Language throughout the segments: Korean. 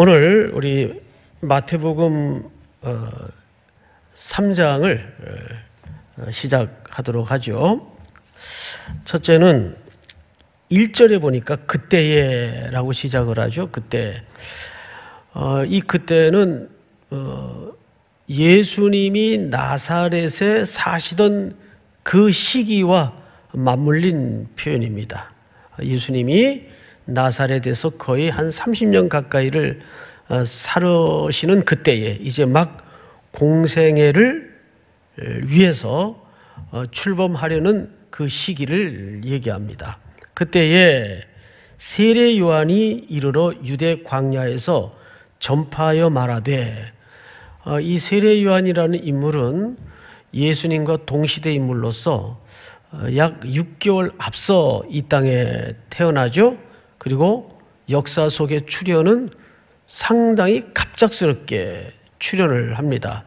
오늘 우리 마태복음 3장을 어, 어, 시작하도록 하죠. 첫째는 1절에 보니까 그때에라고 시작을 하죠. 그때. 어, 이 그때는 예수님이 나사렛에 사시던 그 시기와 맞물린 표현입니다. 예수님이 나사렛에서 거의 한 30년 가까이를 어, 살으시는 그때에 이제 막 공생애를 위해서 어, 출범하려는 그 시기를 얘기합니다. 그때에 세례 요한이 이르러 유대 광야에서 전파하여 말하되 어, 이 세례 요한이라는 인물은 예수님과 동시대 인물로서 약 6개월 앞서 이 땅에 태어나죠. 그리고 역사 속의 출현은 상당히 갑작스럽게 출현을 합니다.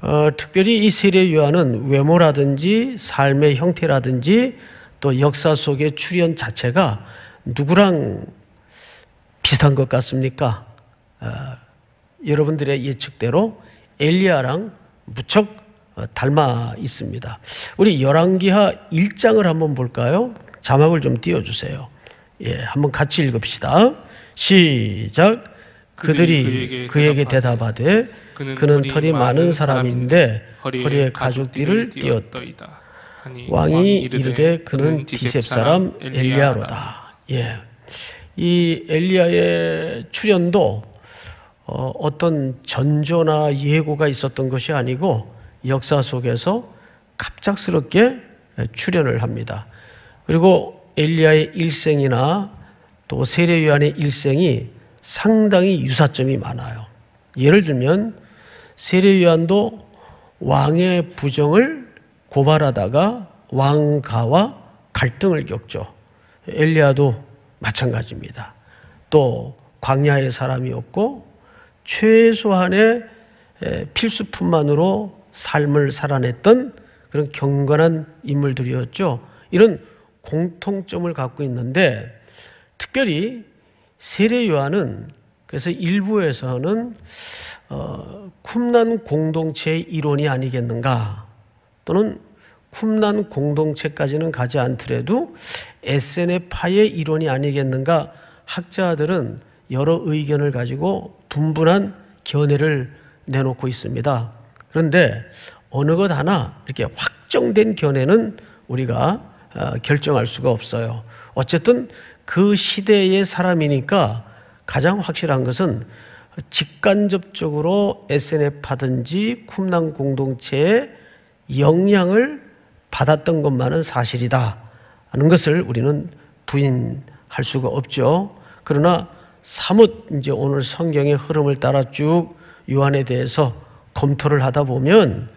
어, 특별히 이 세례 요한은 외모라든지 삶의 형태라든지 또 역사 속의 출현 자체가 누구랑 비슷한 것 같습니까? 어, 여러분들의 예측대로 엘리야랑 무척 어, 닮아 있습니다. 우리 열왕기하 1장을 한번 볼까요? 자막을 좀 띄워 주세요. 예, 한번 같이 읽읍시다. 시작. 그들이, 그에게 대답하되, 그는, 털이 많은 사람인데 허리에, 가죽띠를 띄었더이다. 왕이 이르되 그는 디셉 사람 엘리야로다. 예. 이 엘리야의 출현도 어, 어떤 전조나 예고가 있었던 것이 아니고 역사 속에서 갑작스럽게 출현을 합니다. 그리고 엘리야의 일생이나 또 세례 요한의 일생이 상당히 유사점이 많아요. 예를 들면 세례 요한도 왕의 부정을 고발하다가 왕가와 갈등을 겪죠. 엘리야도 마찬가지입니다. 또 광야의 사람이었고 최소한의 필수품만으로 삶을 살아냈던 그런 경건한 인물들이었죠. 이런 공통점을 갖고 있는데 특별히 세례 요한은 그래서 일부에서는 어, 쿰난 공동체의 이론이 아니겠는가 또는 쿰난 공동체까지는 가지 않더라도 SNF파의 이론이 아니겠는가 학자들은 여러 의견을 가지고 분분한 견해를 내놓고 있습니다. 그런데 어느 것 하나 이렇게 확정된 견해는 우리가 어, 결정할 수가 없어요. 어쨌든 그 시대의 사람이니까 가장 확실한 것은 직간접적으로 SNF 하든지 쿰남 공동체의 영향을 받았던 것만은 사실이다. 하는 것을 우리는 부인할 수가 없죠. 그러나 사뭇 이제 오늘 성경의 흐름을 따라 쭉 요한에 대해서 검토를 하다 보면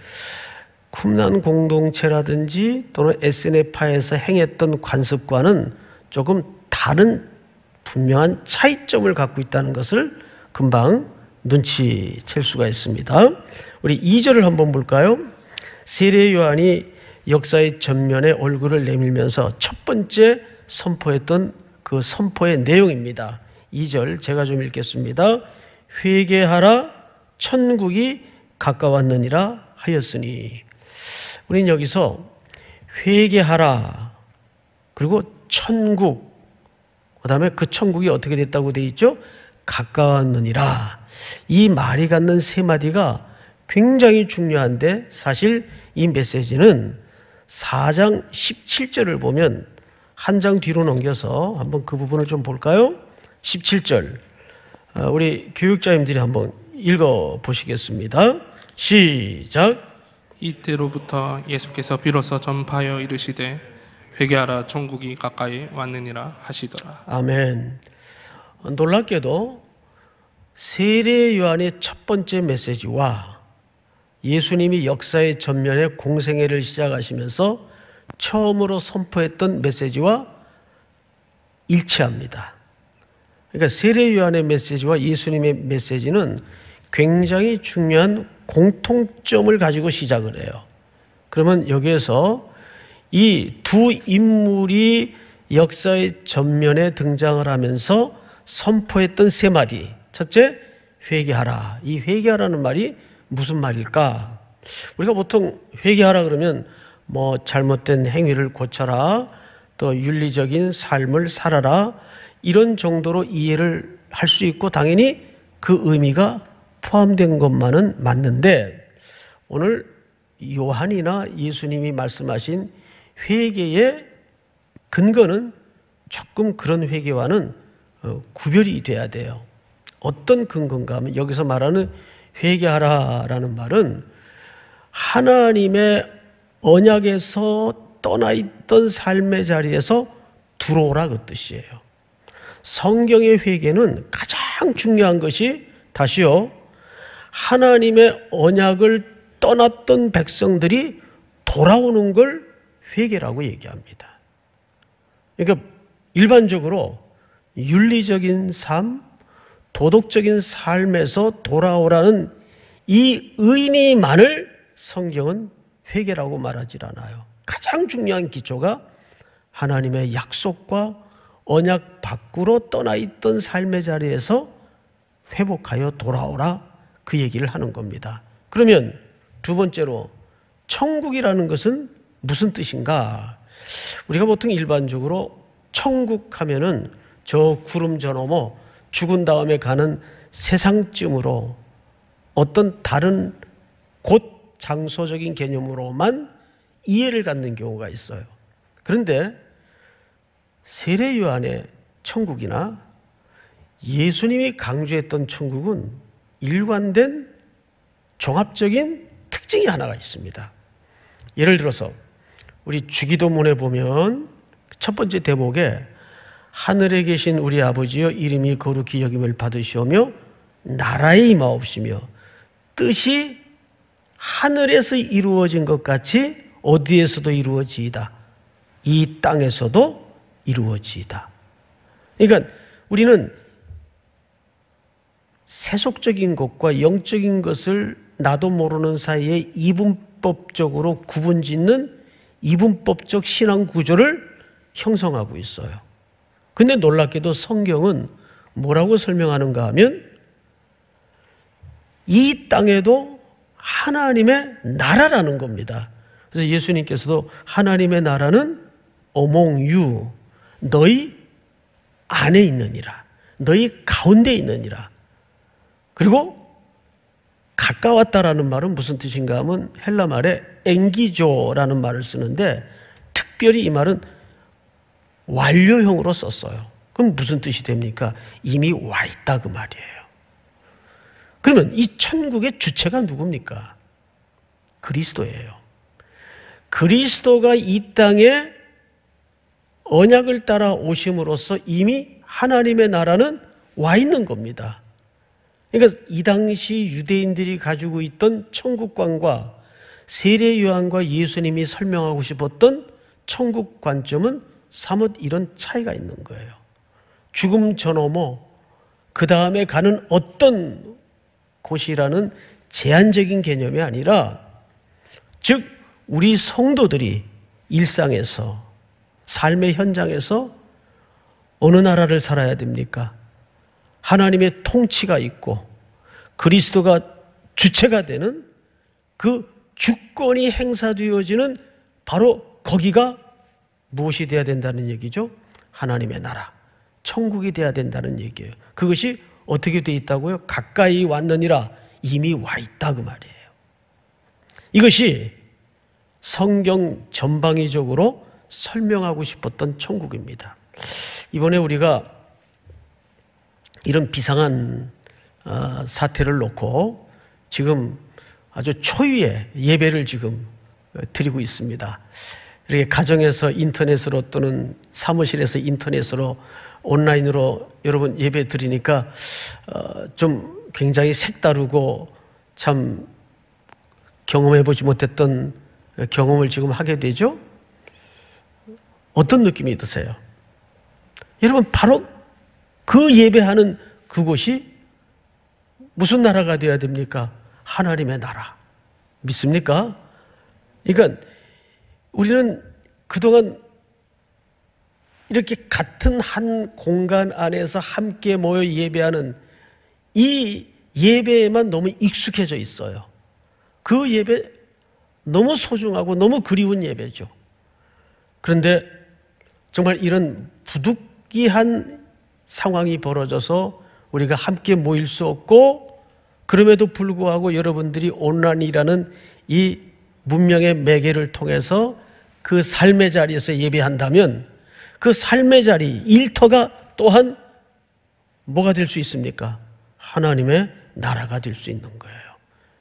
쿰란 공동체라든지 또는 SNF파에서 행했던 관습과는 조금 다른 분명한 차이점을 갖고 있다는 것을 금방 눈치챌 수가 있습니다. 우리 2절을 한번 볼까요? 세례 요한이 역사의 전면에 얼굴을 내밀면서 첫 번째 선포했던 그 선포의 내용입니다. 2절 제가 좀 읽겠습니다. 회개하라 천국이 가까웠느니라 하였으니 우리는 여기서 회개하라. 그리고 천국. 그 다음에 그 천국이 어떻게 됐다고 되어 있죠? 가까웠느니라. 이 말이 갖는 세 마디가 굉장히 중요한데 사실 이 메시지는 4장 17절을 보면 한 장 뒤로 넘겨서 한번 그 부분을 좀 볼까요? 17절. 아, 우리 교육자님들이 한번 읽어 보시겠습니다. 시작. 이때로부터 예수께서 비로소 전파하여 이르시되 회개하라 천국이 가까이 왔느니라 하시더라. 아멘. 놀랍게도 세례 요한의 첫 번째 메시지와 예수님이 역사의 전면에 공생애를 시작하시면서 처음으로 선포했던 메시지와 일치합니다. 그러니까 세례 요한의 메시지와 예수님의 메시지는 굉장히 중요한 공통점을 가지고 시작을 해요. 그러면 여기에서 이 두 인물이 역사의 전면에 등장을 하면서 선포했던 세 마디. 첫째, 회개하라. 이 회개하라는 말이 무슨 말일까? 우리가 보통 회개하라 그러면 뭐 잘못된 행위를 고쳐라. 또 윤리적인 삶을 살아라. 이런 정도로 이해를 할 수 있고 당연히 그 의미가 포함된 것만은 맞는데 오늘 요한이나 예수님이 말씀하신 회개의 근거는 조금 그런 회개와는 어, 구별이 돼야 돼요. 어떤 근거인가 하면 여기서 말하는 회개하라라는 말은 하나님의 언약에서 떠나 있던 삶의 자리에서 들어오라 그 뜻이에요. 성경의 회개는 가장 중요한 것이 다시요. 하나님의 언약을 떠났던 백성들이 돌아오는 걸 회개라고 얘기합니다. 그러니까 일반적으로 윤리적인 삶, 도덕적인 삶에서 돌아오라는 이 의미만을 성경은 회개라고 말하질 않아요. 가장 중요한 기초가 하나님의 약속과 언약 밖으로 떠나 있던 삶의 자리에서 회복하여 돌아오라 그 얘기를 하는 겁니다. 그러면 두 번째로 천국이라는 것은 무슨 뜻인가? 우리가 보통 일반적으로 천국 하면은 저 구름 저 너머 죽은 다음에 가는 세상쯤으로 어떤 다른 곳 장소적인 개념으로만 이해를 갖는 경우가 있어요. 그런데 세례 요한의 천국이나 예수님이 강조했던 천국은 일관된 종합적인 특징이 하나가 있습니다. 예를 들어서 우리 주기도문에 보면 첫 번째 대목에 하늘에 계신 우리 아버지여 이름이 거룩히 여김을 받으시오며 나라의 임하옵시며 뜻이 하늘에서 이루어진 것 같이 어디에서도 이루어지이다. 이 땅에서도 이루어지이다. 그러니까 우리는 세속적인 것과 영적인 것을 나도 모르는 사이에 이분법적으로 구분 짓는 이분법적 신앙 구조를 형성하고 있어요. 근데 놀랍게도 성경은 뭐라고 설명하는가 하면 이 땅에도 하나님의 나라라는 겁니다. 그래서 예수님께서도 하나님의 나라는 어몽유 너희 안에 있느니라 너희 가운데 있느니라 그리고 가까웠다라는 말은 무슨 뜻인가 하면 헬라 말에 앵기조라는 말을 쓰는데 특별히 이 말은 완료형으로 썼어요. 그럼 무슨 뜻이 됩니까? 이미 와 있다 그 말이에요. 그러면 이 천국의 주체가 누굽니까? 그리스도예요. 그리스도가 이 땅에 언약을 따라 오심으로써 이미 하나님의 나라는 와 있는 겁니다. 그러니까 이 당시 유대인들이 가지고 있던 천국관과 세례 요한과 예수님이 설명하고 싶었던 천국 관점은 사뭇 이런 차이가 있는 거예요. 죽음 전어머 그 다음에 가는 어떤 곳이라는 제한적인 개념이 아니라 즉 우리 성도들이 일상에서 삶의 현장에서 어느 나라를 살아야 됩니까? 하나님의 통치가 있고 그리스도가 주체가 되는 그 주권이 행사되어지는 바로 거기가 무엇이 돼야 된다는 얘기죠? 하나님의 나라, 천국이 돼야 된다는 얘기예요. 그것이 어떻게 돼 있다고요? 가까이 왔느니라 이미 와 있다 그 말이에요. 이것이 성경 전방위적으로 설명하고 싶었던 천국입니다. 이번에 우리가 이런 비상한 어, 사태를 놓고 지금 아주 초유의 예배를 지금 어, 드리고 있습니다. 이렇게 가정에서 인터넷으로 또는 사무실에서 인터넷으로 온라인으로 여러분 예배 드리니까 어, 좀 굉장히 색다르고 참 경험해보지 못했던 경험을 지금 하게 되죠? 어떤 느낌이 드세요? 여러분, 바로 그 예배하는 그곳이 무슨 나라가 되어야 됩니까? 하나님의 나라. 믿습니까? 그러니까 우리는 그동안 이렇게 같은 한 공간 안에서 함께 모여 예배하는 이 예배에만 너무 익숙해져 있어요. 그 예배 너무 소중하고 너무 그리운 예배죠. 그런데 정말 이런 부득이한 상황이 벌어져서 우리가 함께 모일 수 없고 그럼에도 불구하고 여러분들이 온라인이라는 이 문명의 매개를 통해서 그 삶의 자리에서 예배한다면 그 삶의 자리, 일터가 또한 뭐가 될 수 있습니까? 하나님의 나라가 될 수 있는 거예요.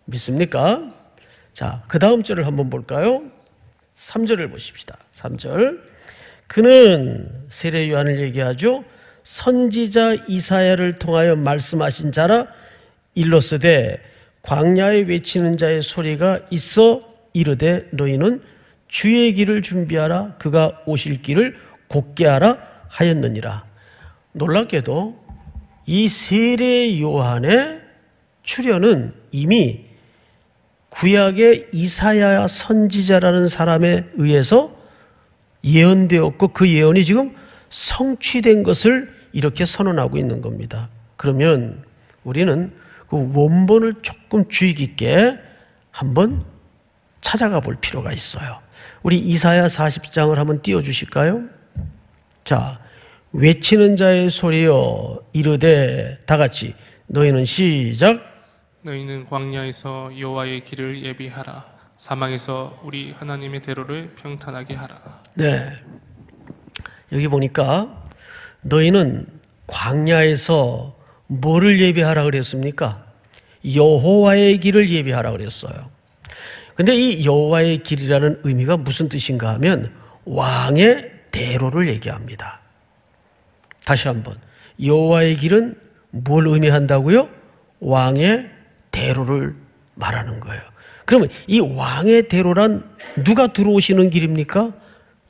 믿습니까? 자, 그 다음 절을 한번 볼까요? 3절을 보십시다. 3절. 그는 세례 요한을 얘기하죠. 선지자 이사야를 통하여 말씀하신 자라 일러으되 광야에 외치는 자의 소리가 있어 이르되 너희는 주의 길을 준비하라 그가 오실 길을 곱게 하라 하였느니라 놀랍게도 이 세례 요한의 출현은 이미 구약의 이사야 선지자라는 사람에 의해서 예언되었고 그 예언이 지금 성취된 것을 이렇게 선언하고 있는 겁니다. 그러면 우리는 그 원본을 조금 주의 깊게 한번 찾아가 볼 필요가 있어요. 우리 이사야 40장을 한번 띄워 주실까요? 자, 외치는 자의 소리여 이르되 다 같이 너희는 시작 너희는 광야에서 여호와의 길을 예비하라 사망에서 우리 하나님의 대로를 평탄하게 하라. 네. 여기 보니까 너희는 광야에서 뭐를 예배하라 그랬습니까? 여호와의 길을 예배하라 그랬어요. 근데 이 여호와의 길이라는 의미가 무슨 뜻인가 하면 왕의 대로를 얘기합니다. 다시 한번 여호와의 길은 뭘 의미한다고요? 왕의 대로를 말하는 거예요. 그러면 이 왕의 대로란 누가 들어오시는 길입니까?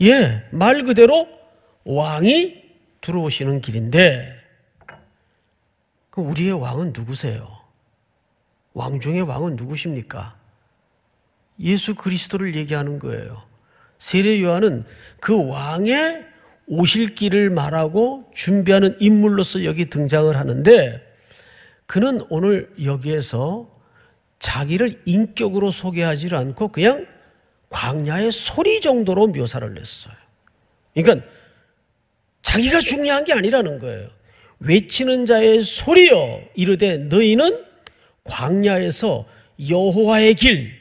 예, 말 그대로 왕이 들어오시는 길인데 그 우리의 왕은 누구세요? 왕 중에 왕은 누구십니까? 예수 그리스도를 얘기하는 거예요. 세례 요한은 그 왕의 오실 길을 말하고 준비하는 인물로서 여기 등장을 하는데 그는 오늘 여기에서 자기를 인격으로 소개하지 않고 그냥 광야의 소리 정도로 묘사를 했어요. 그러니까 자기가 중요한 게 아니라는 거예요. 외치는 자의 소리여 이르되 너희는 광야에서 여호와의 길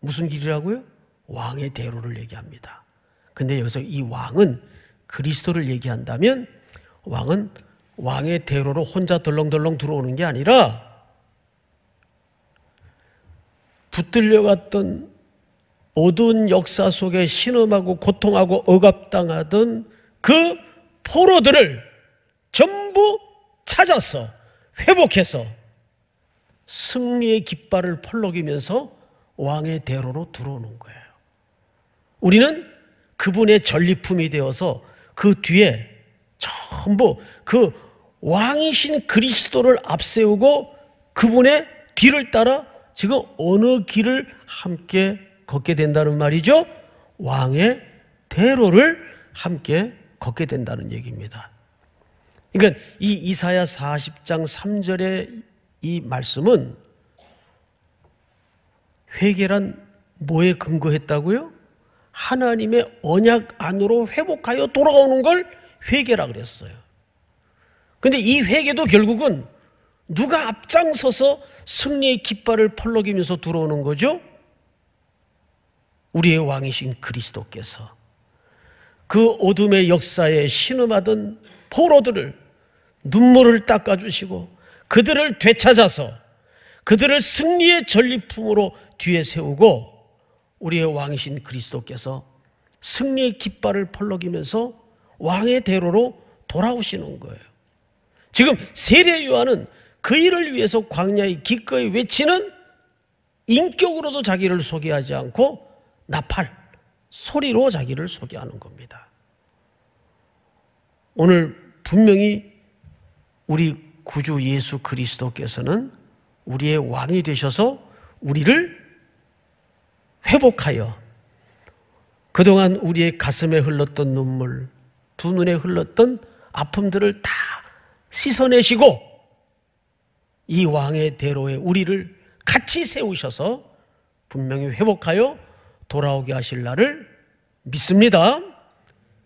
무슨 길이라고요? 왕의 대로를 얘기합니다. 근데 여기서 이 왕은 그리스도를 얘기한다면 왕은 왕의 대로로 혼자 덜렁덜렁 들어오는 게 아니라 붙들려갔던 어두운 역사 속에 신음하고 고통하고 억압당하던 그 포로들을 전부 찾아서 회복해서 승리의 깃발을 펄럭이면서 왕의 대로로 들어오는 거예요. 우리는 그분의 전리품이 되어서 그 뒤에 전부 그 왕이신 그리스도를 앞세우고 그분의 뒤를 따라 지금 어느 길을 함께 걷게 된다는 말이죠. 왕의 대로를 함께 걷게 된다는 얘기입니다. 그러니까 이 이사야 40장 3절의 이 말씀은 회개란 뭐에 근거했다고요? 하나님의 언약 안으로 회복하여 돌아오는 걸 회개라 그랬어요. 근데 이 회개도 결국은 누가 앞장서서 승리의 깃발을 펄럭이면서 들어오는 거죠? 우리의 왕이신 그리스도께서 그 어둠의 역사에 신음하던 포로들을 눈물을 닦아주시고 그들을 되찾아서 그들을 승리의 전리품으로 뒤에 세우고 우리의 왕이신 그리스도께서 승리의 깃발을 펄럭이면서 왕의 대로로 돌아오시는 거예요. 지금 세례 요한은 그 일을 위해서 광야에 기꺼이 외치는 인격으로도 자기를 소개하지 않고 나팔 소리로 자기를 소개하는 겁니다. 오늘 분명히 우리 구주 예수 그리스도께서는 우리의 왕이 되셔서 우리를 회복하여 그동안 우리의 가슴에 흘렀던 눈물, 두 눈에 흘렀던 아픔들을 다 씻어내시고 이 왕의 대로에 우리를 같이 세우셔서 분명히 회복하여 돌아오게 하실 날을 믿습니다.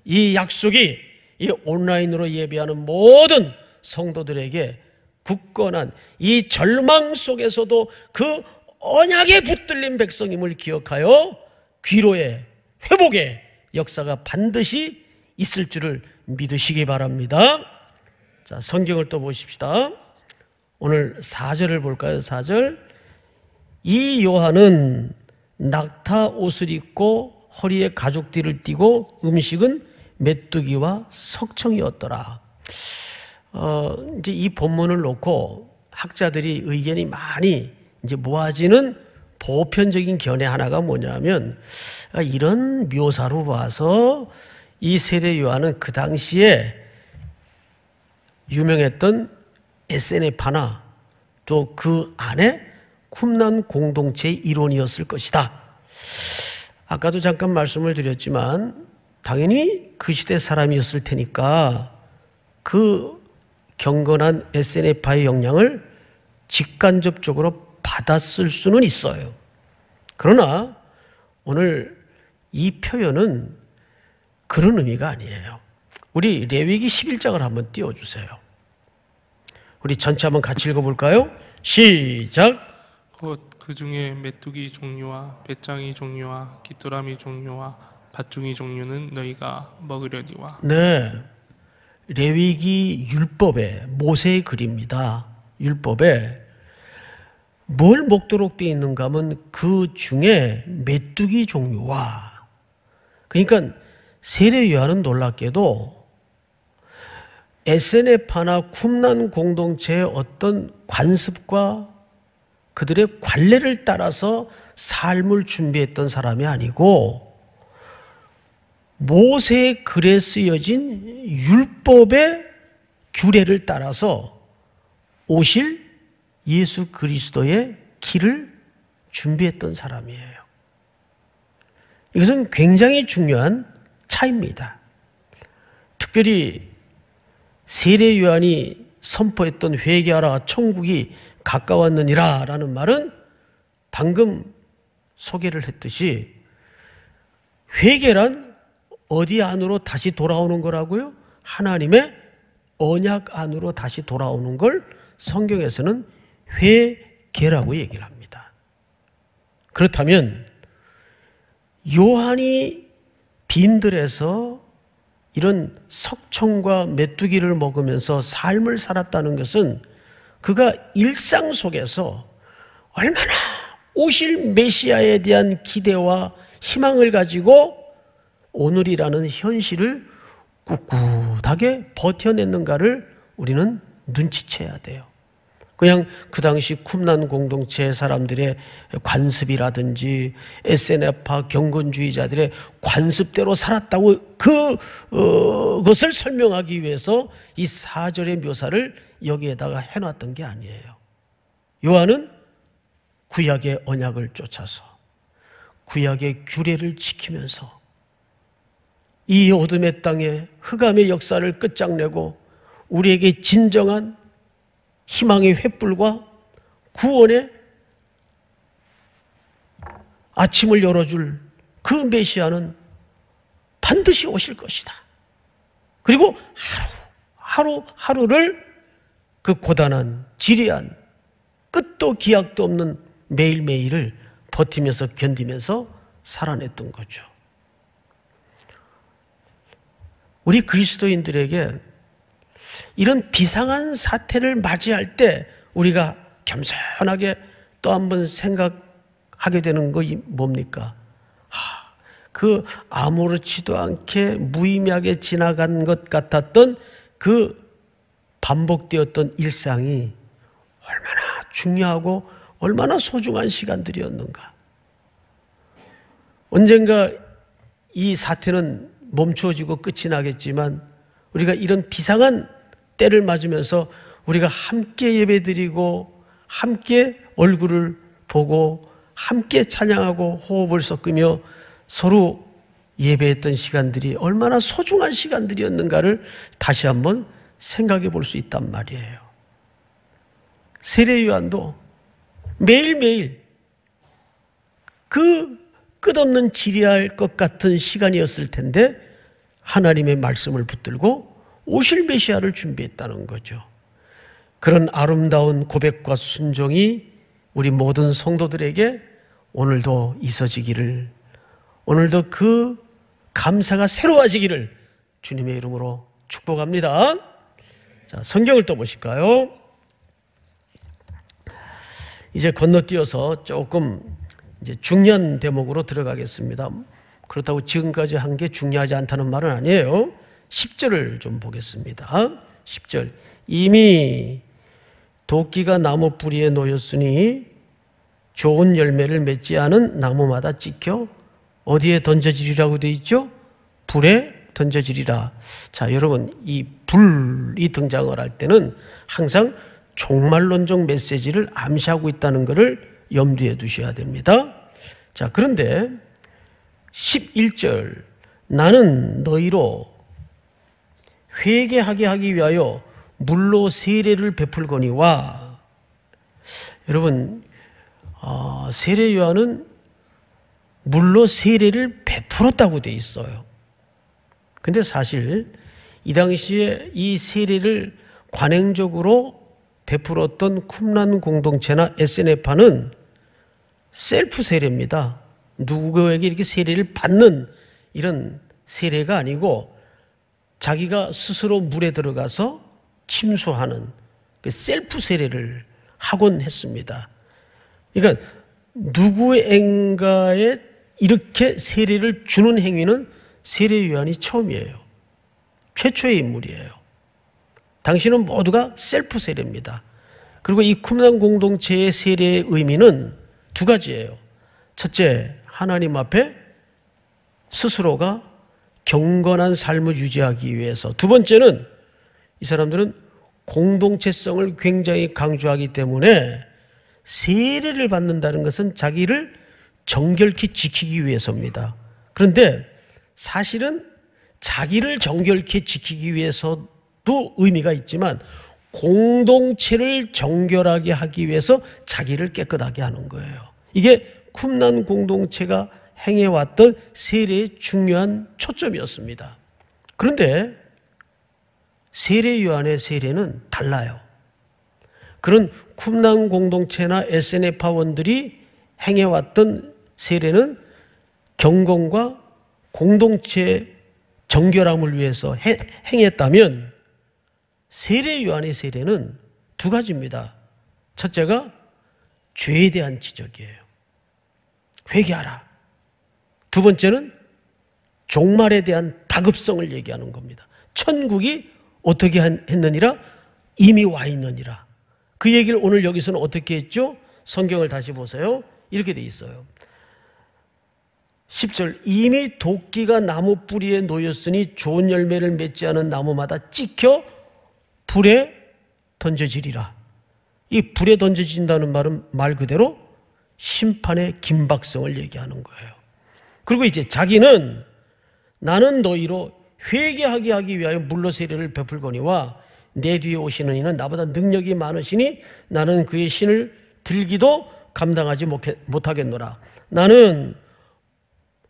이 약속이 이 온라인으로 예배하는 모든 성도들에게 굳건한 이 절망 속에서도 그 언약에 붙들린 백성임을 기억하여 귀로의 회복의 역사가 반드시 있을 줄을 믿으시기 바랍니다. 자, 성경을 또 보십시다. 오늘 4절을 볼까요? 4절. 이 요한은 낙타 옷을 입고 허리에 가죽띠를 띠고 음식은 메뚜기와 석청이었더라. 어, 이제 이 본문을 놓고 학자들이 의견이 많이 이제 모아지는 보편적인 견해 하나가 뭐냐면 아, 이런 묘사로 봐서 이 세례 요한은 그 당시에 유명했던 SNF나 또 그 안에 쿰난 공동체의 일원이었을 것이다. 아까도 잠깐 말씀을 드렸지만 당연히 그 시대 사람이었을 테니까 그 경건한 SNF의 영향을 직간접적으로 받았을 수는 있어요. 그러나 오늘 이 표현은 그런 의미가 아니에요. 우리 레위기 11장을 한번 띄워주세요. 우리 전체 한번 같이 읽어볼까요? 시작! 곧그 중에 메뚜기 종류와 배짱이 종류와 깃도라미 종류와 밭중이 종류는 너희가 먹으려니와. 네. 레위기 율법에 모세의 글입니다. 율법에 뭘 먹도록 되어 있는가 하면 그 중에 메뚜기 종류와 그러니까 세례 요한은 놀랍게도 SNF나 쿰난 공동체의 어떤 관습과 그들의 관례를 따라서 삶을 준비했던 사람이 아니고 모세의 글에 쓰여진 율법의 규례를 따라서 오실 예수 그리스도의 길을 준비했던 사람이에요. 이것은 굉장히 중요한 차입니다. 이 특별히 세례 요한이 선포했던 회개하라 천국이 가까웠느니라 라는 말은 방금 소개를 했듯이 회계란 어디 안으로 다시 돌아오는 거라고요? 하나님의 언약 안으로 다시 돌아오는 걸 성경에서는 회계라고 얘기를 합니다. 그렇다면 요한이 빈들에서 이런 석청과 메뚜기를 먹으면서 삶을 살았다는 것은 그가 일상 속에서 얼마나 오실 메시아에 대한 기대와 희망을 가지고 오늘이라는 현실을 꿋꿋하게 버텨냈는가를 우리는 눈치채야 돼요. 그냥 그 당시 쿰난 공동체 사람들의 관습이라든지 SNF파 경건주의자들의 관습대로 살았다고 그, 어, 것을 설명하기 위해서 이 4절의 묘사를 여기에다가 해놨던 게 아니에요. 요한은 구약의 언약을 쫓아서 구약의 규례를 지키면서 이 어둠의 땅에 흑암의 역사를 끝장내고 우리에게 진정한 희망의 횃불과 구원의 아침을 열어줄 그 메시아는 반드시 오실 것이다. 그리고 하루, 하루, 하루를 그 고단한 지리한 끝도 기약도 없는 매일매일을 버티면서 견디면서 살아냈던 거죠. 우리 그리스도인들에게 이런 비상한 사태를 맞이할 때 우리가 겸손하게 또 한 번 생각하게 되는 것이 뭡니까? 하, 그 아무렇지도 않게 무의미하게 지나간 것 같았던 그 반복되었던 일상이 얼마나 중요하고 얼마나 소중한 시간들이었는가. 언젠가 이 사태는 멈추어지고 끝이 나겠지만 우리가 이런 비상한 때를 맞으면서 우리가 함께 예배드리고 함께 얼굴을 보고 함께 찬양하고 호흡을 섞으며 서로 예배했던 시간들이 얼마나 소중한 시간들이었는가를 다시 한번 생각해 볼 수 있단 말이에요. 세례 요한도 매일매일 그 끝없는 지리할 것 같은 시간이었을 텐데 하나님의 말씀을 붙들고 오실 메시아를 준비했다는 거죠. 그런 아름다운 고백과 순종이 우리 모든 성도들에게 오늘도 있어지기를 오늘도 그 감사가 새로워지기를 주님의 이름으로 축복합니다. 자, 성경을 또 보실까요? 이제 건너뛰어서 조금 이제 중년 대목으로 들어가겠습니다. 그렇다고 지금까지 한 게 중요하지 않다는 말은 아니에요. 10절을 좀 보겠습니다. 10절. 이미 도끼가 나무 뿌리에 놓였으니 좋은 열매를 맺지 않은 나무마다 찍혀 어디에 던져지리라고 돼 있죠? 불에 던져지리라. 자, 여러분, 이 불이 등장을 할 때는 항상 종말론적 메시지를 암시하고 있다는 것을 염두에 두셔야 됩니다. 자, 그런데 11절 나는 너희로 회개하게 하기 위하여 물로 세례를 베풀거니와 여러분 어, 세례 요한은 물로 세례를 베풀었다고 돼 있어요. 근데 사실 이 당시에 이 세례를 관행적으로 베풀었던 쿰란 공동체나 SNF파는 셀프 세례입니다. 누구에게 이렇게 세례를 받는 이런 세례가 아니고 자기가 스스로 물에 들어가서 침수하는 그 셀프 세례를 하곤 했습니다. 그러니까 누구인가에 이렇게 세례를 주는 행위는 세례요한이 처음이에요. 최초의 인물이에요. 당신은 모두가 셀프 세례입니다. 그리고 이 쿰난 공동체의 세례의 의미는 두 가지예요. 첫째, 하나님 앞에 스스로가 경건한 삶을 유지하기 위해서. 두 번째는 이 사람들은 공동체성을 굉장히 강조하기 때문에 세례를 받는다는 것은 자기를 정결히 지키기 위해서입니다. 그런데 사실은 자기를 정결케 지키기 위해서도 의미가 있지만 공동체를 정결하게 하기 위해서 자기를 깨끗하게 하는 거예요. 이게 쿰난 공동체가 행해왔던 세례의 중요한 초점이었습니다. 그런데 세례 요한의 세례는 달라요. 그런 쿰난 공동체나 SNF파원들이 행해왔던 세례는 경건과 공동체 정결함을 위해서 해, 행했다면 세례 요한의 세례는 두 가지입니다. 첫째가 죄에 대한 지적이에요. 회개하라. 두 번째는 종말에 대한 다급성을 얘기하는 겁니다. 천국이 어떻게 했느니라? 이미 와 있느니라. 그 얘기를 오늘 여기서는 어떻게 했죠? 성경을 다시 보세요. 이렇게 돼 있어요. 10절 이미 도끼가 나무 뿌리에 놓였으니 좋은 열매를 맺지 않은 나무마다 찍혀 불에 던져지리라. 이 불에 던져진다는 말은 말 그대로 심판의 긴박성을 얘기하는 거예요. 그리고 이제 자기는 나는 너희로 회개하게 하기 위하여 물로 세례를 베풀거니와 내 뒤에 오시는 이는 나보다 능력이 많으시니 나는 그의 신을 들기도 감당하지 못하겠노라. 나는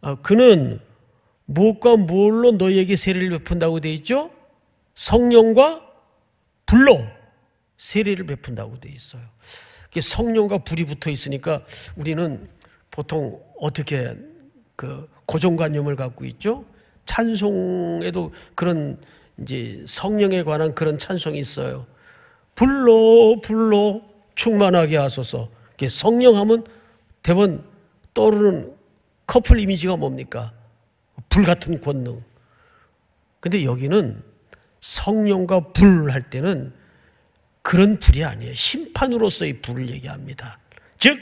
어, 그는 무엇과 뭘로 너희에게 세례를 베푼다고 되어 있죠? 성령과 불로 세례를 베푼다고 되어 있어요. 성령과 불이 붙어 있으니까 우리는 보통 어떻게 그 고정관념을 갖고 있죠? 찬송에도 그런 이제 성령에 관한 그런 찬송이 있어요. 불로 불로 충만하게 하소서. 성령하면 대번 떠오르는 커플 이미지가 뭡니까? 불같은 권능. 근데 여기는 성령과 불 할 때는 그런 불이 아니에요. 심판으로서의 불을 얘기합니다. 즉,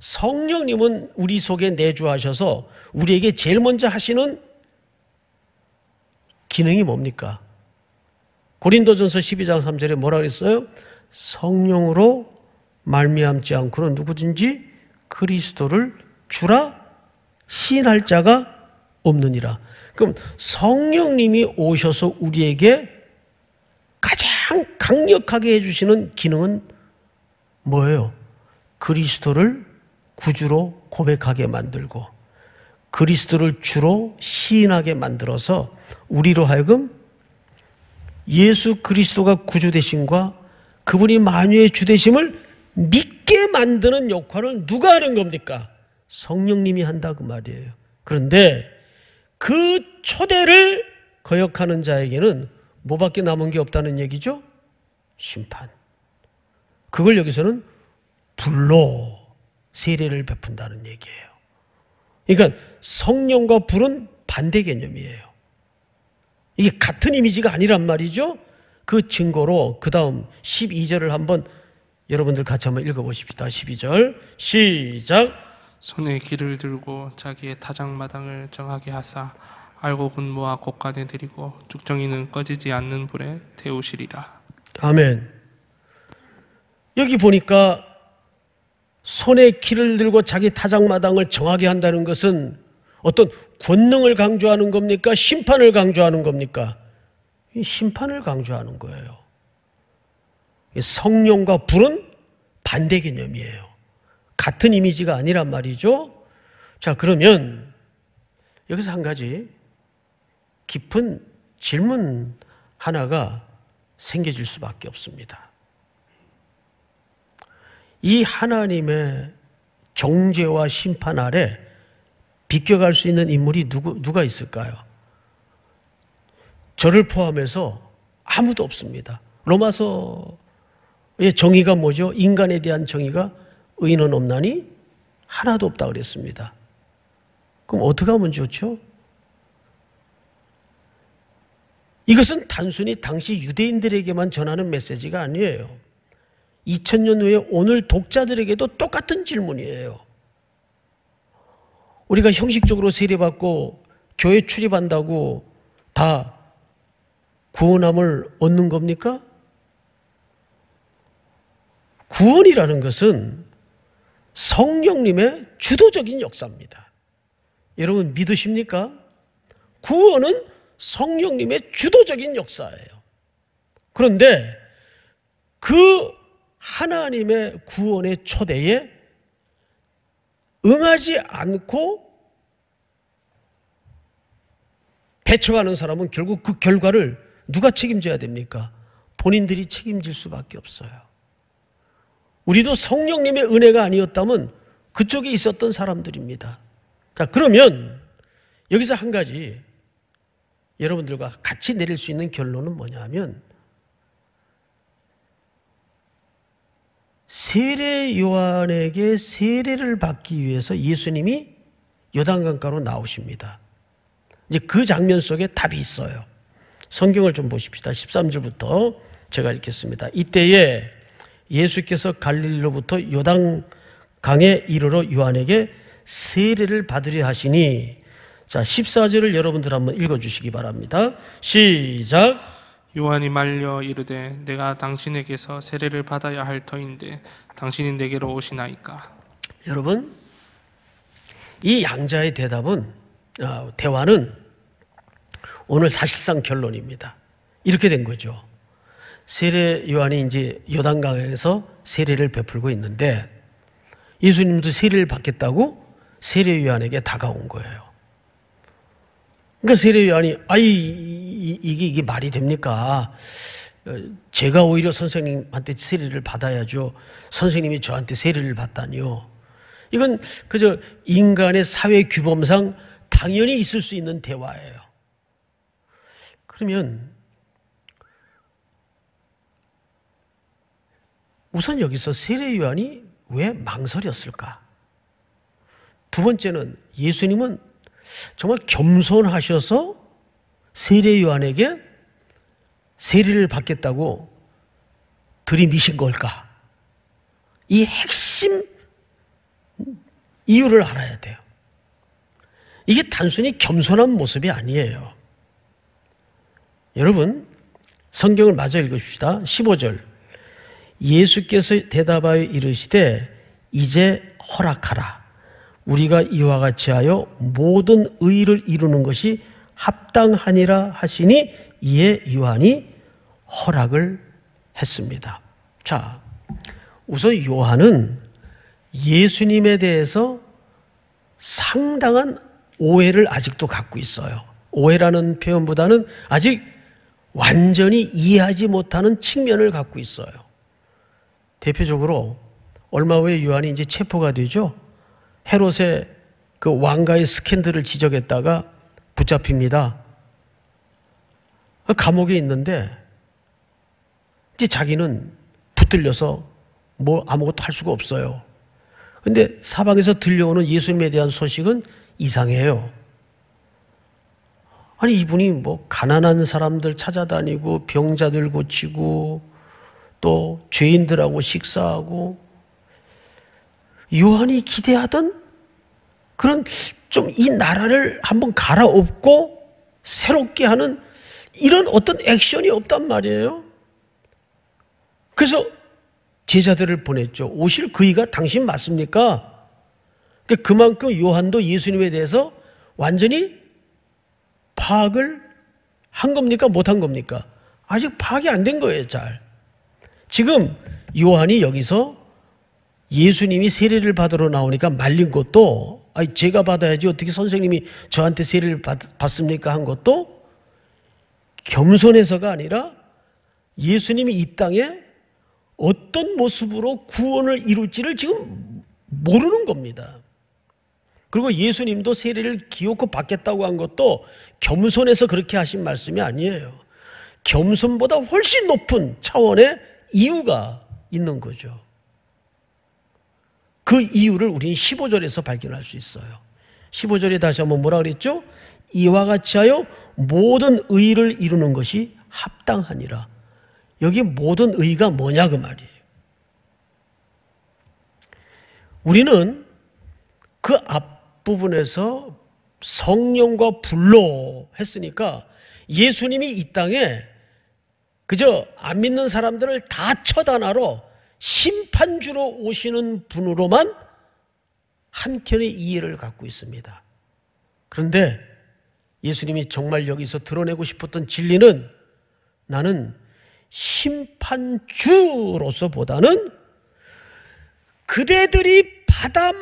성령님은 우리 속에 내주하셔서 우리에게 제일 먼저 하시는 기능이 뭡니까? 고린도전서 12장 3절에 뭐라 그랬어요? 성령으로 말미암지 않고는 누구든지 그리스도를 주라 시인할 자가 없느니라. 그럼 성령님이 오셔서 우리에게 가장 강력하게 해주시는 기능은 뭐예요? 그리스도를 구주로 고백하게 만들고 그리스도를 주로 시인하게 만들어서 우리로 하여금 예수 그리스도가 구주 대신과 그분이 만유의 주 대심을 믿게 만드는 역할을 누가 하는 겁니까? 성령님이 한다 그 말이에요. 그런데 그 초대를 거역하는 자에게는 뭐밖에 남은 게 없다는 얘기죠? 심판. 그걸 여기서는 불로 세례를 베푼다는 얘기예요. 그러니까 성령과 불은 반대 개념이에요. 이게 같은 이미지가 아니란 말이죠. 그 증거로 그 다음 12절을 한번 여러분들 같이 한번 읽어보십시다. 12절 시작 손에 길을 들고 자기의 타작마당을 정하게 하사 알곡은 모아 곳간에 드리고 죽정이는 꺼지지 않는 불에 태우시리라. 아멘. 여기 보니까 손에 키를 들고 자기 타작마당을 정하게 한다는 것은 어떤 권능을 강조하는 겁니까? 심판을 강조하는 겁니까? 심판을 강조하는 거예요. 성령과 불은 반대 개념이에요. 같은 이미지가 아니란 말이죠. 자, 그러면 여기서 한 가지 깊은 질문 하나가 생겨질 수밖에 없습니다. 이 하나님의 정죄와 심판 아래 비껴갈 수 있는 인물이 누구, 누가 있을까요? 저를 포함해서 아무도 없습니다. 로마서의 정의가 뭐죠? 인간에 대한 정의가 의인은 없나니 하나도 없다 그랬습니다. 그럼 어떻게 하면 좋죠? 이것은 단순히 당시 유대인들에게만 전하는 메시지가 아니에요. 2000년 후에 오늘 독자들에게도 똑같은 질문이에요. 우리가 형식적으로 세례받고 교회 출입한다고 다 구원함을 얻는 겁니까? 구원이라는 것은 성령님의 주도적인 역사입니다. 여러분 믿으십니까? 구원은 성령님의 주도적인 역사예요. 그런데 그 하나님의 구원의 초대에 응하지 않고 배척하는 사람은 결국 그 결과를 누가 책임져야 됩니까? 본인들이 책임질 수밖에 없어요. 우리도 성령님의 은혜가 아니었다면 그쪽에 있었던 사람들입니다. 자, 그러면 여기서 한 가지 여러분들과 같이 내릴 수 있는 결론은 뭐냐 하면 세례 요한에게 세례를 받기 위해서 예수님이 요단강가로 나오십니다. 이제 그 장면 속에 답이 있어요. 성경을 좀 보십시다. 13절부터 제가 읽겠습니다. 이때에 예수께서 갈릴리로부터 요단 강에 이르러 요한에게 세례를 받으려 하시니 자 14절을 여러분들 한번 읽어주시기 바랍니다 시작 요한이 말려 이르되 내가 당신에게서 세례를 받아야 할 터인데 당신이 내게로 오시나이까 여러분 이 양자의 대답은 어, 대화는 오늘 사실상 결론입니다 이렇게 된 거죠 세례 요한이 이제 요단강에서 세례를 베풀고 있는데 예수님도 세례를 받겠다고 세례 요한에게 다가온 거예요. 그러니까 세례 요한이 아이 이게 이게 말이 됩니까? 어, 제가 오히려 선생님한테 세례를 받아야죠. 선생님이 저한테 세례를 받다니요. 이건 그저 인간의 사회 규범상 당연히 있을 수 있는 대화예요. 그러면 우선 여기서 세례 요한이 왜 망설였을까? 두 번째는 예수님은 정말 겸손하셔서 세례 요한에게 세례를 받겠다고 들이미신 걸까? 이 핵심 이유를 알아야 돼요. 이게 단순히 겸손한 모습이 아니에요. 여러분, 성경을 마저 읽읍시다. 15절. 예수께서 대답하여 이르시되 이제 허락하라. 우리가 이와 같이 하여 모든 의를 이루는 것이 합당하니라 하시니 이에 요한이 허락을 했습니다. 자, 우선 요한은 예수님에 대해서 상당한 오해를 아직도 갖고 있어요. 오해라는 표현보다는 아직 완전히 이해하지 못하는 측면을 갖고 있어요. 대표적으로 얼마 후에 요한이 이제 체포가 되죠. 헤롯의 그 왕가의 스캔들을 지적했다가 붙잡힙니다. 그 감옥에 있는데 이제 자기는 붙들려서 뭐 아무것도 할 수가 없어요. 근데 사방에서 들려오는 예수님에 대한 소식은 이상해요. 아니 이분이 뭐 가난한 사람들 찾아다니고 병자들 고치고 또 죄인들하고 식사하고 요한이 기대하던 그런 좀 이 나라를 한번 갈아엎고 새롭게 하는 이런 어떤 액션이 없단 말이에요. 그래서 제자들을 보냈죠. 오실 그이가 당신 맞습니까? 그러니까 그만큼 요한도 예수님에 대해서 완전히 파악을 한 겁니까? 못한 겁니까? 아직 파악이 안 된 거예요, 잘. 지금 요한이 여기서 예수님이 세례를 받으러 나오니까 말린 것도 아니 제가 받아야지 어떻게 선생님이 저한테 세례를 받, 받습니까 한 것도 겸손해서가 아니라 예수님이 이 땅에 어떤 모습으로 구원을 이룰지를 지금 모르는 겁니다. 그리고 예수님도 세례를 기어코 받겠다고 한 것도 겸손해서 그렇게 하신 말씀이 아니에요. 겸손보다 훨씬 높은 차원의 이유가 있는 거죠. 그 이유를 우리는 15절에서 발견할 수 있어요. 15절에 다시 한번 뭐라 그랬죠? 이와 같이 하여 모든 의를 이루는 것이 합당하니라. 여기 모든 의가 뭐냐 그 말이에요. 우리는 그 앞부분에서 성령과 불로 했으니까 예수님이 이 땅에 그저 안 믿는 사람들을 다 처단하러 심판주로 오시는 분으로만 한켠의 이해를 갖고 있습니다. 그런데 예수님이 정말 여기서 드러내고 싶었던 진리는 나는 심판주로서 보다는 그대들이 받아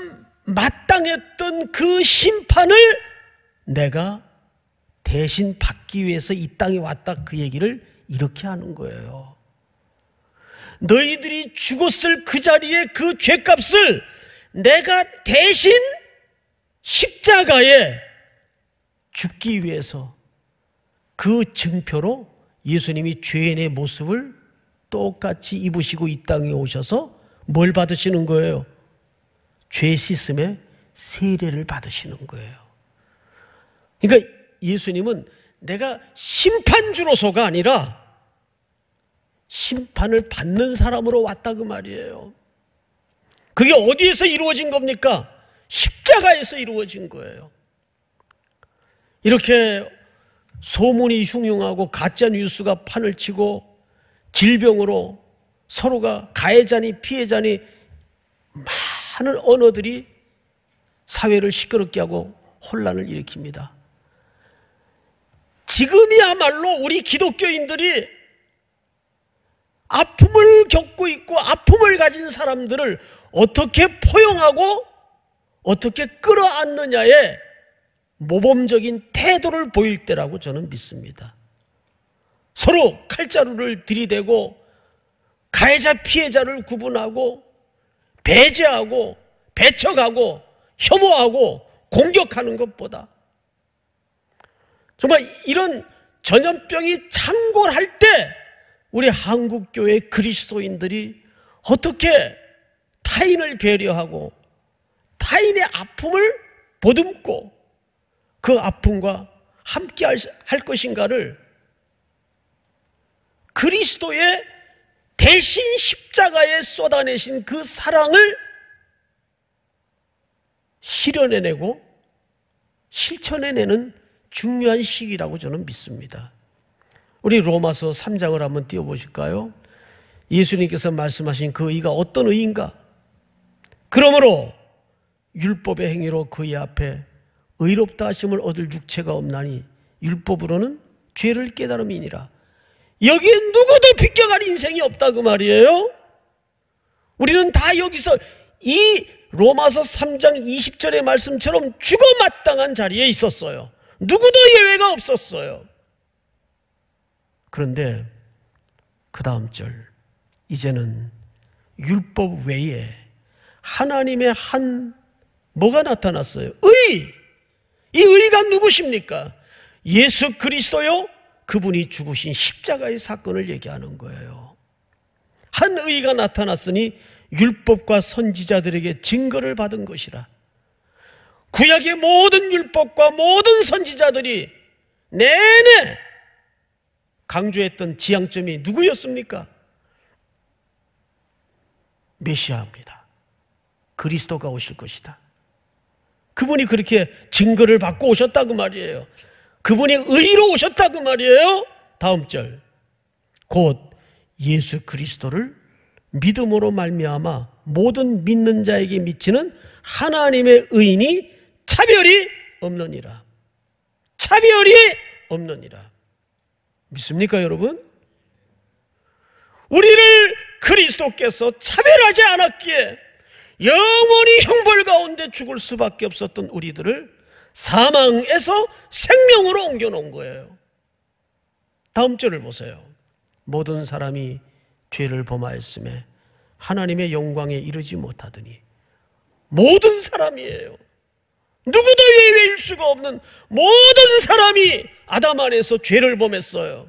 마땅했던 그 심판을 내가 대신 받기 위해서 이 땅에 왔다 그 얘기를 이렇게 하는 거예요. 너희들이 죽었을 그 자리에 그 죄값을 내가 대신 십자가에 죽기 위해서 그 증표로 예수님이 죄인의 모습을 똑같이 입으시고 이 땅에 오셔서 뭘 받으시는 거예요? 죄씻음에 세례를 받으시는 거예요. 그러니까 예수님은 내가 심판주로서가 아니라 심판을 받는 사람으로 왔다 그 말이에요. 그게 어디에서 이루어진 겁니까? 십자가에서 이루어진 거예요. 이렇게 소문이 흉흉하고 가짜 뉴스가 판을 치고 질병으로 서로가 가해자니 피해자니 많은 언어들이 사회를 시끄럽게 하고 혼란을 일으킵니다. 지금이야말로 우리 기독교인들이 아픔을 겪고 있고 아픔을 가진 사람들을 어떻게 포용하고 어떻게 끌어안느냐에 모범적인 태도를 보일 때라고 저는 믿습니다. 서로 칼자루를 들이대고 가해자 피해자를 구분하고 배제하고 배척하고 혐오하고 공격하는 것보다 정말 이런 전염병이 창궐할 때 우리 한국 교회 그리스도인들이 어떻게 타인을 배려하고 타인의 아픔을 보듬고 그 아픔과 함께 할 것인가를 그리스도의 대신 십자가에 쏟아내신 그 사랑을 실현해내고 실천해내는 중요한 시기라고 저는 믿습니다. 우리 로마서 3장을 한번 띄워보실까요? 예수님께서 말씀하신 그 의가 어떤 의인가? 그러므로 율법의 행위로 그의 앞에 의롭다 하심을 얻을 육체가 없나니 율법으로는 죄를 깨달음이니라. 여기에 누구도 비껴갈 인생이 없다 그 말이에요. 우리는 다 여기서 이 로마서 3장 20절의 말씀처럼 죽어 마땅한 자리에 있었어요. 누구도 예외가 없었어요. 그런데 그 다음 절 이제는 율법 외에 하나님의 한 뭐가 나타났어요? 의! 이 의가 누구십니까? 예수 그리스도요? 그분이 죽으신 십자가의 사건을 얘기하는 거예요. 한 의가 나타났으니 율법과 선지자들에게 증거를 받은 것이라. 구약의 모든 율법과 모든 선지자들이 내내 강조했던 지향점이 누구였습니까? 메시아입니다. 그리스도가 오실 것이다. 그분이 그렇게 증거를 받고 오셨다고 그 말이에요. 그분이 의로 오셨다고 그 말이에요. 다음 절. 곧 예수 그리스도를 믿음으로 말미암아 모든 믿는 자에게 미치는 하나님의 의인이 차별이 없느니라. 차별이 없느니라. 믿습니까, 여러분? 우리를 그리스도께서 차별하지 않았기에 영원히 형벌 가운데 죽을 수밖에 없었던 우리들을 사망에서 생명으로 옮겨놓은 거예요. 다음 절을 보세요. 모든 사람이 죄를 범하였음에 하나님의 영광에 이르지 못하더니 모든 사람이에요. 누구도 예외일 수가 없는 모든 사람이 아담 안에서 죄를 범했어요.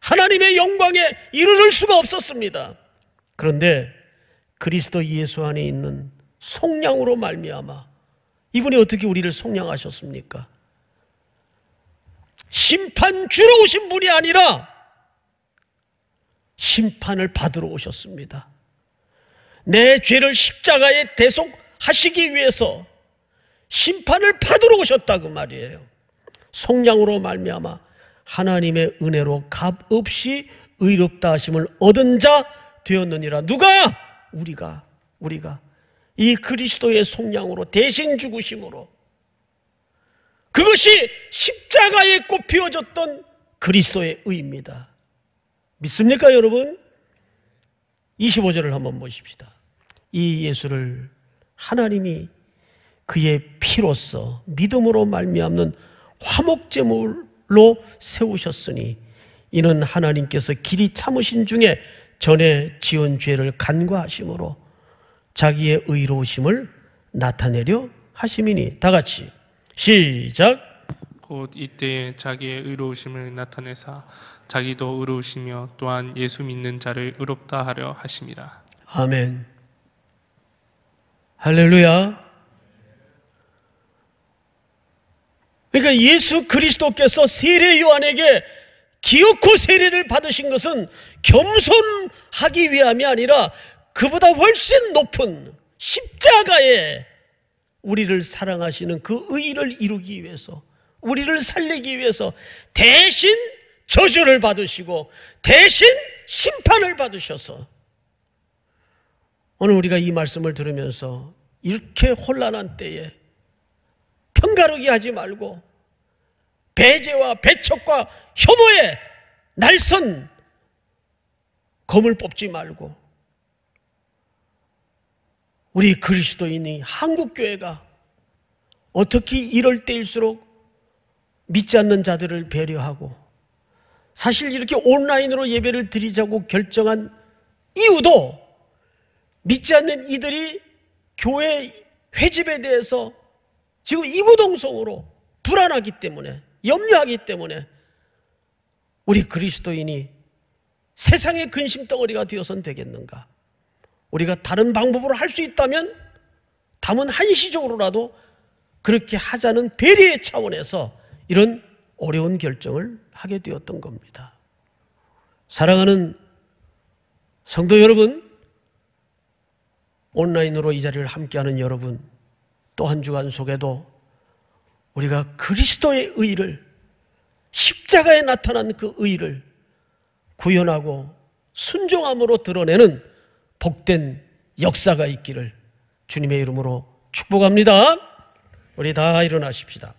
하나님의 영광에 이르를 수가 없었습니다. 그런데 그리스도 예수 안에 있는 속량으로 말미암아 이분이 어떻게 우리를 속량하셨습니까? 심판 주러 오신 분이 아니라 심판을 받으러 오셨습니다. 내 죄를 십자가에 대속하시기 위해서 심판을 받으러 오셨다고 말이에요. 성량으로 말미암아 하나님의 은혜로 값없이 의롭다 하심을 얻은 자 되었느니라. 누가? 우리가 우리가 이 그리스도의 속량으로 대신 죽으심으로 그것이 십자가에 꽃피워졌던 그리스도의 의입니다. 믿습니까 여러분? 25절을 한번 보십시다. 이 예수를 하나님이 그의 피로써 믿음으로 말미암는 화목제물로 세우셨으니 이는 하나님께서 길이 참으신 중에 전에 지은 죄를 간과하심으로 자기의 의로우심을 나타내려 하심이니 다 같이 시작 곧 이때에 자기의 의로우심을 나타내사 자기도 의로우시며 또한 예수 믿는 자를 의롭다 하려 하심이라 아멘 할렐루야 그러니까 예수 그리스도께서 세례 요한에게 기어코 세례를 받으신 것은 겸손하기 위함이 아니라 그보다 훨씬 높은 십자가에 우리를 사랑하시는 그 의의를 이루기 위해서 우리를 살리기 위해서 대신 저주를 받으시고 대신 심판을 받으셔서 오늘 우리가 이 말씀을 들으면서 이렇게 혼란한 때에 편가르기 하지 말고 배제와 배척과 혐오의 날선 검을 뽑지 말고 우리 그리스도인이 한국교회가 어떻게 이럴 때일수록 믿지 않는 자들을 배려하고 사실 이렇게 온라인으로 예배를 드리자고 결정한 이유도 믿지 않는 이들이 교회 회집에 대해서 지금 이구동성으로 불안하기 때문에 염려하기 때문에 우리 그리스도인이 세상의 근심덩어리가 되어선 되겠는가? 우리가 다른 방법으로 할 수 있다면 담은 한시적으로라도 그렇게 하자는 배려의 차원에서 이런 어려운 결정을 하게 되었던 겁니다. 사랑하는 성도 여러분, 온라인으로 이 자리를 함께하는 여러분, 또한 주간 속에도 우리가 그리스도의 의를 십자가에 나타난 그 의를 구현하고 순종함으로 드러내는 복된 역사가 있기를 주님의 이름으로 축복합니다. 우리 다 일어나십시다.